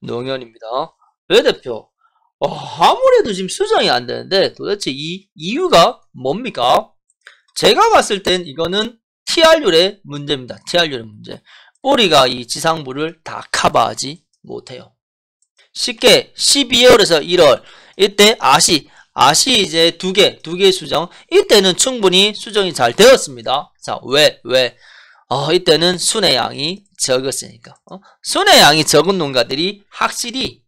농현입니다왜 대표? 어, 아무래도 지금 수정이 안 되는데 도대체 이 이유가 뭡니까? 제가 봤을 땐 이거는 TR율의 문제입니다. TR율의 문제. 뿌리가 이 지상부를 다 커버하지 못해요. 쉽게 12월에서 1월 이때 아시 아시 이제 두 개, 두 개의 수정 이때는 충분히 수정이 잘 되었습니다. 자, 왜, 왜? 어, 이때는 순의 양이 적었으니까. 어? 순의 양이 적은 농가들이 확실히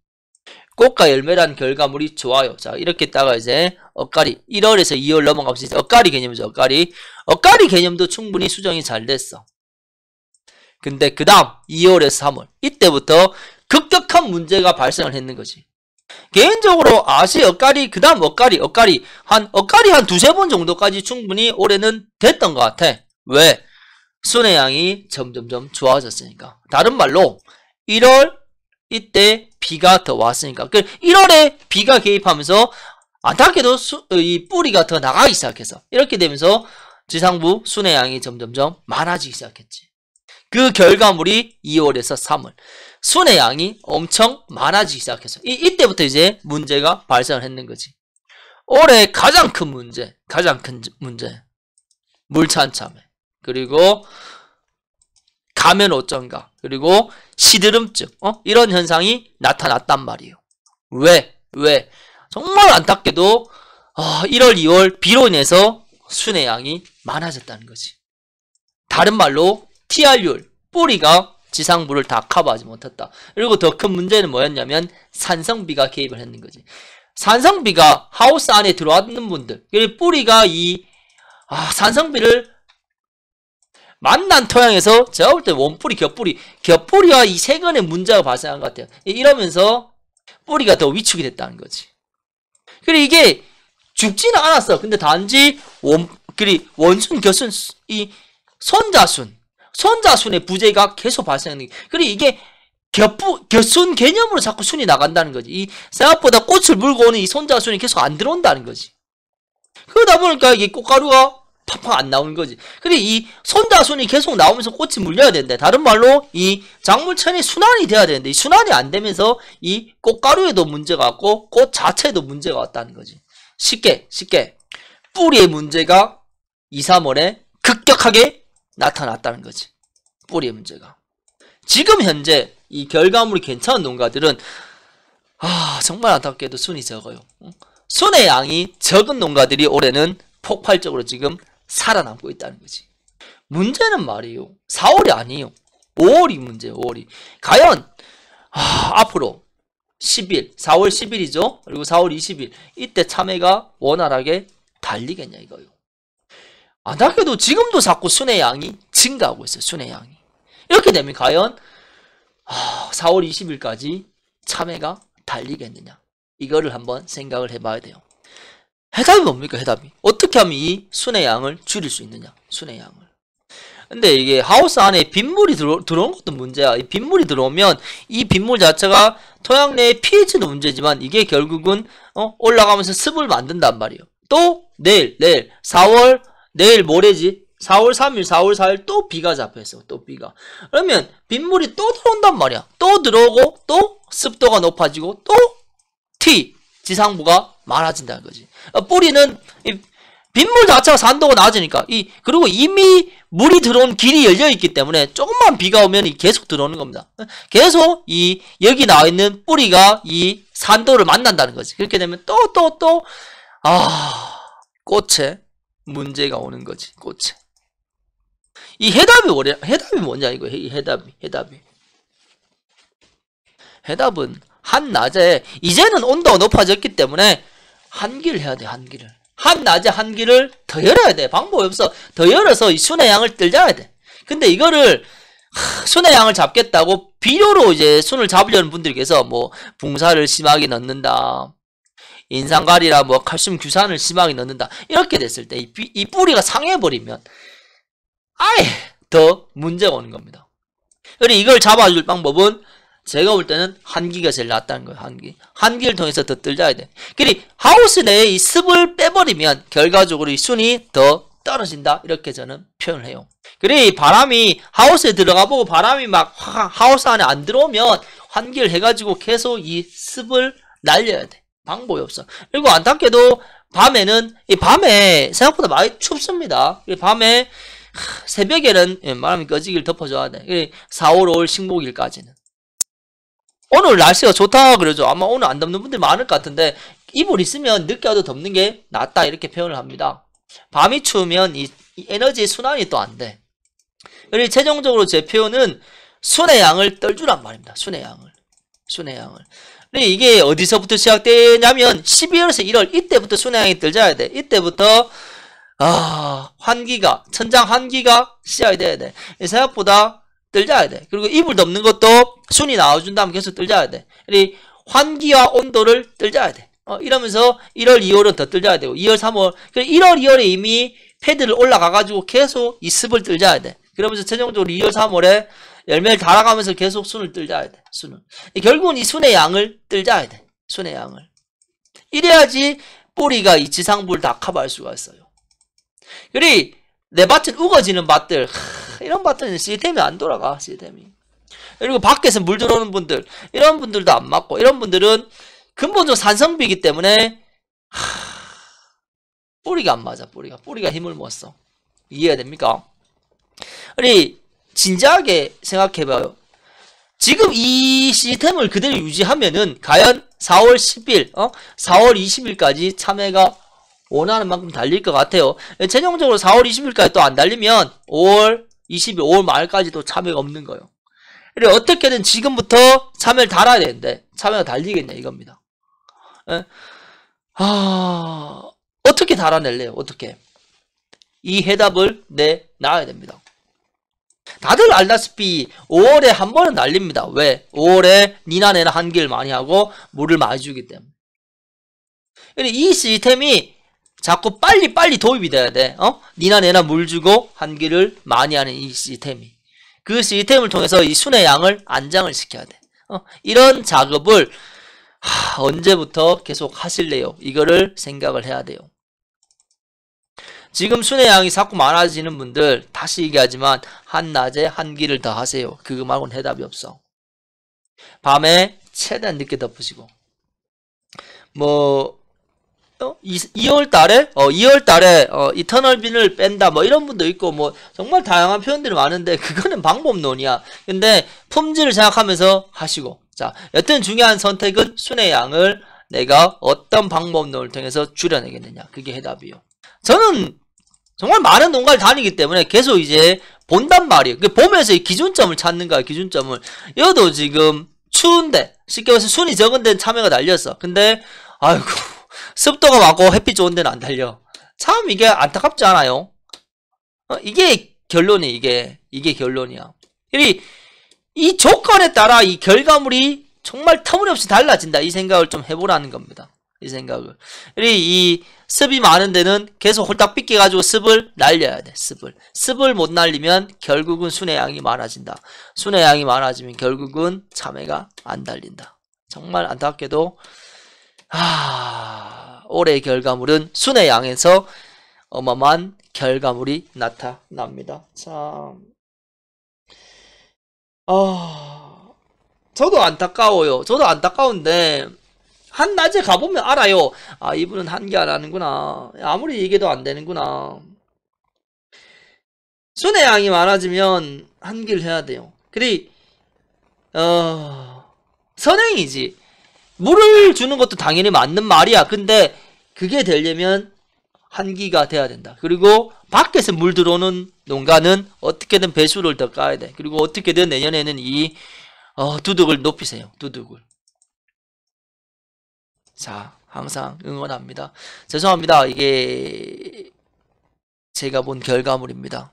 꽃과 열매란 결과물이 좋아요. 자, 이렇게 따가 이제 엇갈이 1월에서 2월 넘어갑시다. 엇갈이 개념이죠. 엇갈이. 엇갈이 개념도 충분히 수정이 잘 됐어. 근데 그 다음 2월에서 3월 이때부터 급격한 문제가 발생을 했는 거지. 개인적으로 아시 엇갈이 그 다음 엇갈이 엇갈이 한 엇갈이 한 두세 번 정도까지 충분히 올해는 됐던 것 같아. 왜? 순의 양이 점점점 좋아졌으니까 다른 말로 1월 이때 비가 더 왔으니까 1월에 그 비가 개입하면서 안타깝게도 수, 어, 이 뿌리가 더 나가기 시작해서 이렇게 되면서 지상부 순의 양이 점점점 많아지기 시작했지 그 결과물이 2월에서 3월 순의 양이 엄청 많아지기 시작해서 이, 이때부터 이제 문제가 발생을 했는 거지 올해 가장 큰 문제 가장 큰 문제 물찬참회 그리고 가면 어쩐가 그리고 시드름증 어? 이런 현상이 나타났단 말이에요. 왜? 왜? 정말 안타깝게도 어, 아, 1월, 2월 비로 인해서 순의 양이 많아졌다는 거지. 다른 말로 TR율, 뿌리가 지상부를 다 커버하지 못했다. 그리고 더 큰 문제는 뭐였냐면 산성비가 개입을 했는 거지. 산성비가 하우스 안에 들어왔는 분들, 그리고 뿌리가 이 아, 산성비를 만난 토양에서 제가 볼 때 원뿌리, 겹뿌리, 겹뿌리와 이 세근의 문제가 발생한 것 같아요. 이러면서 뿌리가 더 위축이 됐다는 거지. 그리고 이게 죽지는 않았어. 근데 단지 원, 그리 원순, 겨순, 이 손자순, 손자순의 부재가 계속 발생하는 거 게. 그리고 이게 겹부, 겹순 개념으로 자꾸 순이 나간다는 거지. 이 생각보다 꽃을 물고 오는 이 손자순이 계속 안 들어온다는 거지. 그러다 보니까 이게 꽃가루가 팍팍 안 나오는 거지. 근데 이손다손이 계속 나오면서 꽃이 물려야 되는데 다른 말로 이 작물천이 순환이 돼야 되는데 이 순환이 안 되면서 이 꽃가루에도 문제가 왔고 꽃자체도 문제가 왔다는 거지. 쉽게 쉽게 뿌리의 문제가 2, 3월에 급격하게 나타났다는 거지. 뿌리의 문제가. 지금 현재 이 결과물이 괜찮은 농가들은 아 정말 안타깝게도 순이 적어요. 순의 양이 적은 농가들이 올해는 폭발적으로 지금 살아남고 있다는 거지. 문제는 말이요. 에 4월이 아니에요. 5월이 문제예요. 5월이. 과연 아, 앞으로 10일, 4월 10일이죠. 그리고 4월 20일 이때 참외가 원활하게 달리겠냐 이거요. 안타깝게도 지금도 자꾸 순회 양이 증가하고 있어요. 순회 양이. 이렇게 되면 과연 아, 4월 20일까지 참외가 달리겠느냐. 이거를 한번 생각을 해봐야 돼요. 해답이 뭡니까 해답이 어떻게 하면 이 순의 양을 줄일 수 있느냐 순의 양을 근데 이게 하우스 안에 빗물이 들어, 들어온 것도 문제야 이 빗물이 들어오면 이 빗물 자체가 토양 내의 pH도 문제지만 이게 결국은 어? 올라가면서 습을 만든단 말이에요 또 내일 내일 4월 내일 모레지 4월 3일 4월 4일 또 비가 잡혀있어 또 비가 그러면 빗물이 또 들어온단 말이야 또 들어오고 또 습도가 높아지고 또 T 지상부가 많아진다는 거지. 어, 뿌리는 빗물 자체가 산도가 낮으니까 이 그리고 이미 물이 들어온 길이 열려 있기 때문에 조금만 비가 오면 계속 들어오는 겁니다. 어, 계속 이 여기 나와 있는 뿌리가 이 산도를 만난다는 거지. 그렇게 되면 또 또 또 아 꽃에 문제가 오는 거지. 꽃에 이 해답이 뭐냐? 해답이 뭐냐 이거 이 해답이 해답이 해답은 한낮에 이제는 온도가 높아졌기 때문에 한기를 해야 돼 한기를 한낮에 한기를 더 열어야 돼 방법이 없어 더 열어서 이 순의 양을 뜰자야돼 근데 이거를 순의 양을 잡겠다고 비료로 이제 순을 잡으려는 분들께서뭐 붕사를 심하게 넣는다 인산가리라뭐 칼슘 규산을 심하게 넣는다 이렇게 됐을 때이이 뿌리가 상해버리면 아예 더 문제가 오는 겁니다 그리고 이걸 잡아줄 방법은 제가 볼 때는 한기가 제일 낫다는 거예요. 한기. 한기를 통해서 더 떨려야 돼. 그리 하우스 내에 이 습을 빼버리면 결과적으로 이 순이 더 떨어진다. 이렇게 저는 표현을 해요. 그리 바람이 하우스에 들어가 보고 바람이 막 하우스 안에 안 들어오면 환기를 해가지고 계속 이 습을 날려야 돼. 방법이 없어. 그리고 안타깝게도 밤에는 이 밤에 생각보다 많이 춥습니다. 밤에 새벽에는 바람이 꺼지길 덮어줘야 돼. 4월, 5월 식목일까지는. 오늘 날씨가 좋다 그러죠. 아마 오늘 안 덥는 분들 많을 것 같은데 이불 있으면 늦게 와도 덥는 게 낫다 이렇게 표현을 합니다. 밤이 추우면 이, 이 에너지 순환이 또 안 돼. 그리고 최종적으로 제 표현은 순의 양을 떨주란 말입니다. 순의 양을. 순의 양을. 근데 이게 어디서부터 시작되냐면 12월에서 1월 이때부터 순의 양이 떨져야 돼. 이때부터 아, 환기가 천장 환기가 시작이 돼야 돼. 생각보다 들자야 돼. 그리고 이불 덮는 것도 순이 나와준 다면 계속 들자야 돼. 그리 환기와 온도를 들자야 돼. 어, 이러면서 1월, 2월은 더 들자야 되고 2월, 3월. 그리고 1월, 2월에 이미 패드를 올라가가지고 계속 이 습을 들자야 돼. 그러면서 최종적으로 2월, 3월에 열매를 달아가면서 계속 순을 들자야 돼. 순을. 결국은 이 순의 양을 들자야 돼. 순의 양을. 이래야지 뿌리가 이 지상부를 다 커버할 수가 있어요. 그리 고내 밭은 우거지는 밭들. 이런 버튼이 시스템이 안 돌아가 시스템이 그리고 밖에서 물 들어오는 분들 이런 분들도 안 맞고 이런 분들은 근본적으로 산성비이기 때문에 하, 뿌리가 안 맞아 뿌리가 뿌리가 힘을 못써 이해가 됩니까? 우리 진지하게 생각해봐요 지금 이 시스템을 그대로 유지하면은 과연 4월 10일, 어? 4월 20일까지 참여가 원하는 만큼 달릴 것 같아요. 전형적으로 4월 20일까지 또 안 달리면 5월 25월 말까지도 참여가 없는 거예요. 그래 어떻게든 지금부터 참여를 달아야 되는데 참여가 달리겠냐 이겁니다. 에? 예? 아 어떻게 달아낼래요? 어떻게 이 해답을 내놔야 됩니다. 다들 알다시피 5월에 한 번은 날립니다. 왜? 5월에 니나내나 한길 많이 하고 물을 많이 주기 때문에. 이 시스템이 자꾸 빨리 빨리 도입이 돼야 돼. 어? 니나 내나 물 주고 한기를 많이 하는 이 시스템이. 그 시스템을 통해서 이 순의 양을 안장을 시켜야 돼. 어? 이런 작업을 하, 언제부터 계속 하실래요? 이거를 생각을 해야 돼요. 지금 순의 양이 자꾸 많아지는 분들 다시 얘기하지만 한낮에 한기를 더 하세요. 그거 말고는 해답이 없어. 밤에 최대한 늦게 덮으시고 뭐 어? 2, 월 달에 어 2월 달에 어 이터널 빈을 뺀다 뭐 이런 분도 있고 뭐 정말 다양한 표현들이 많은데 그거는 방법론이야. 근데 품질을 생각하면서 하시고 자 여튼 중요한 선택은 순의 양을 내가 어떤 방법론을 통해서 줄여내겠느냐 그게 해답이요. 저는 정말 많은 농가를 다니기 때문에 계속 이제 본단 말이에요. 그 보면서 이 기준점을 찾는 거야 기준점을. 여도 지금 추운데 쉽게 말해서 순이 적은 데는 참외가 날렸어 근데 아이고 습도가 많고 햇빛 좋은 데는 안 달려. 참 이게 안타깝지 않아요? 어, 이게 결론이 이게 이게 결론이야. 이, 이 조건에 따라 이 결과물이 정말 터무니없이 달라진다. 이 생각을 좀 해보라는 겁니다. 이 생각을. 이 습이 많은 데는 계속 홀딱 삐겨가지고 습을 날려야 돼. 습을. 습을 못 날리면 결국은 순회 양이 많아진다. 순회 양이 많아지면 결국은 참외가 안 달린다. 정말 안타깝게도 아 올해 결과물은 순의 양에서 어마어마한 결과물이 나타납니다. 참, 어... 저도 안타까워요. 저도 안타까운데 한낮에 가보면 알아요. 아 이분은 한계 안 하는구나. 아무리 얘기도 안 되는구나. 순의 양이 많아지면 한길 해야 돼요. 그리 어... 선행이지. 물을 주는 것도 당연히 맞는 말이야. 근데 그게 되려면 한기가 돼야 된다. 그리고 밖에서 물 들어오는 농가는 어떻게든 배수를 더 까야 돼. 그리고 어떻게든 내년에는 이 어, 두둑을 높이세요. 두둑을. 자, 항상 응원합니다. 죄송합니다. 이게 제가 본 결과물입니다.